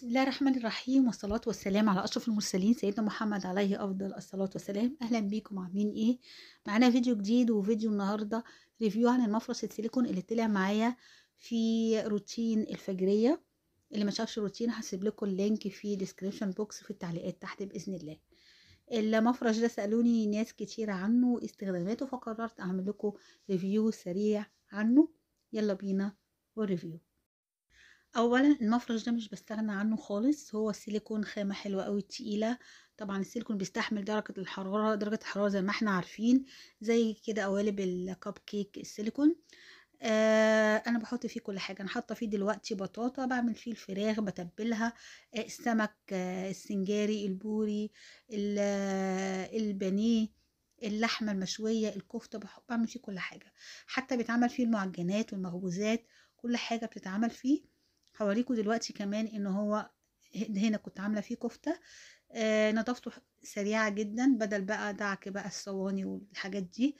بسم الله الرحمن الرحيم والصلاة والسلام على أشرف المرسلين سيدنا محمد عليه أفضل الصلاة والسلام أهلا بيكم عاملين إيه معانا فيديو جديد وفيديو النهاردة ريفيو عن المفرش السيليكون اللي طلع معايا في روتين الفجرية اللي ما شافش روتين هسيب لكم اللينك في ديسكريبشن بوكس في التعليقات تحت بإذن الله المفرش ده سألوني ناس كتير عنه استخداماته فقررت أعمل لكم ريفيو سريع عنه يلا بينا والريفيو اولا المفرش ده مش بستغنى عنه خالص هو السيليكون خامه حلوه قوي تقيله طبعا السيليكون بيستحمل درجه الحراره درجه الحراره زي ما احنا عارفين زي كده قوالب الكب كيك السيليكون آه انا بحط فيه كل حاجه انا حاطه فيه دلوقتي بطاطا بعمل فيه الفراخ بتبلها آه السمك آه السنجاري البوري آه، البانيه اللحمة المشوية الكفتة بعمل فيه كل حاجة حتى بيتعمل فيه المعجنات والمخبوزات كل حاجة بتتعمل فيه هوريكم دلوقتي كمان ان هو هنا كنت عامله فيه كفته آه نضفته سريعه جدا بدل بقى دعك بقى الصواني والحاجات دي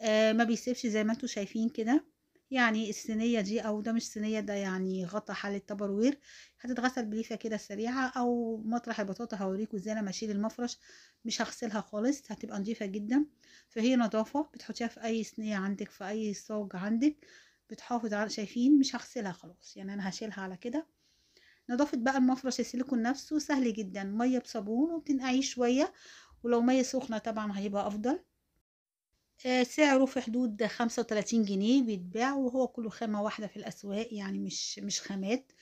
آه ما بيسيبش زي ما انتم شايفين كده يعني الصينيه دي او ده مش صينيه ده يعني غطى حله تبروير هتتغسل بليفه كده سريعه او مطرح البطاطا هوريكم ازاي لما اشيل المفرش مش هغسلها خالص هتبقى نظيفه جدا فهي نظافه بتحطيها في اي صينيه عندك في اي صاج عندك بتحافظ على شايفين مش هغسلها خلاص يعني انا هشيلها على كده نضافة بقى المفرش السيليكون نفسه سهل جدا مية بصابون وبتنقعيه شوية ولو مية سخنة طبعا هيبقى افضل آه سعره في حدود خمسة وتلاتين جنيه بيتباع وهو كله خامة واحدة في الأسواق يعني مش مش خامات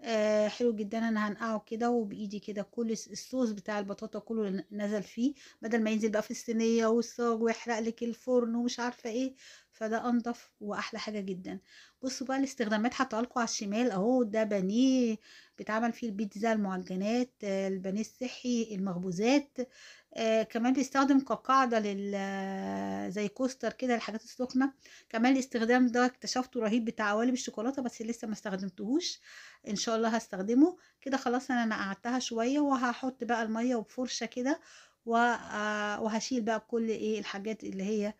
آه حلو جدا انا هنقعه كده وبايدي كده كل الصوص بتاع البطاطا كله نزل فيه بدل ما ينزل بقى في الصينيه والصاج ويحرق لك الفرن ومش عارفه ايه فده انضف واحلى حاجه جدا بصوا بقى الاستخدامات هحطها على الشمال اهو ده بانيه بيتعمل فيه البيتزا المعجنات آه، البانيه الصحي المخبوزات آه كمان بيستخدم كقاعدة لل آه، زي كوستر كده الحاجات السخنة كمان الاستخدام ده اكتشفته رهيب بتاع قوالب الشوكولاتة بس لسه ما استخدمتهوش ان شاء الله هستخدمه كده خلاص انا قعدتها شوية وهحط بقى المية وبفرشة كده آه، وهشيل بقى كل ايه الحاجات اللي هي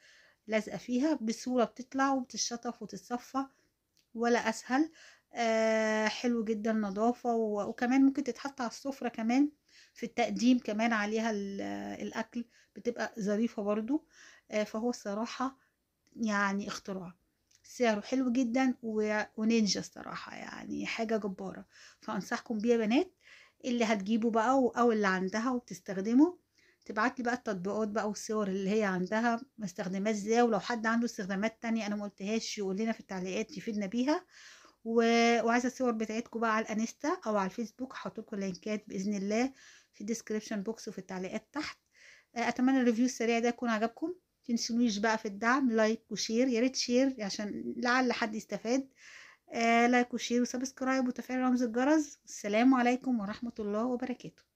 لازقة فيها بسهولة بتطلع وبتشطف وتتصفى ولا اسهل آه، حلو جدا نظافة وكمان ممكن تتحط على السفرة كمان في التقديم كمان عليها الأكل بتبقى ظريفة برضو آه، فهو الصراحة يعني اختراع سعره حلو جدا ونينجا الصراحة يعني حاجة جبارة فأنصحكم بيه يا بنات اللي هتجيبه بقى أو اللي عندها وبتستخدمه تبعتلي بقى التطبيقات بقى والصور اللي هي عندها مستخدمات ازاي ولو حد عنده استخدامات تانية انا مقلتهاش يقول لنا في التعليقات يفيدنا بيها و... وعايزه الصور بتاعتكم بقى على الانستا او على الفيسبوك هحط لكم لينكات باذن الله في الديسكريبشن بوكس وفي التعليقات تحت آه، اتمنى الريفيو السريع ده يكون عجبكم تنسونيش بقى في الدعم لايك وشير يا ريت شير عشان لعل حد يستفاد آه لايك وشير وسبسكرايب وتفعيل رمز الجرس والسلام عليكم ورحمه الله وبركاته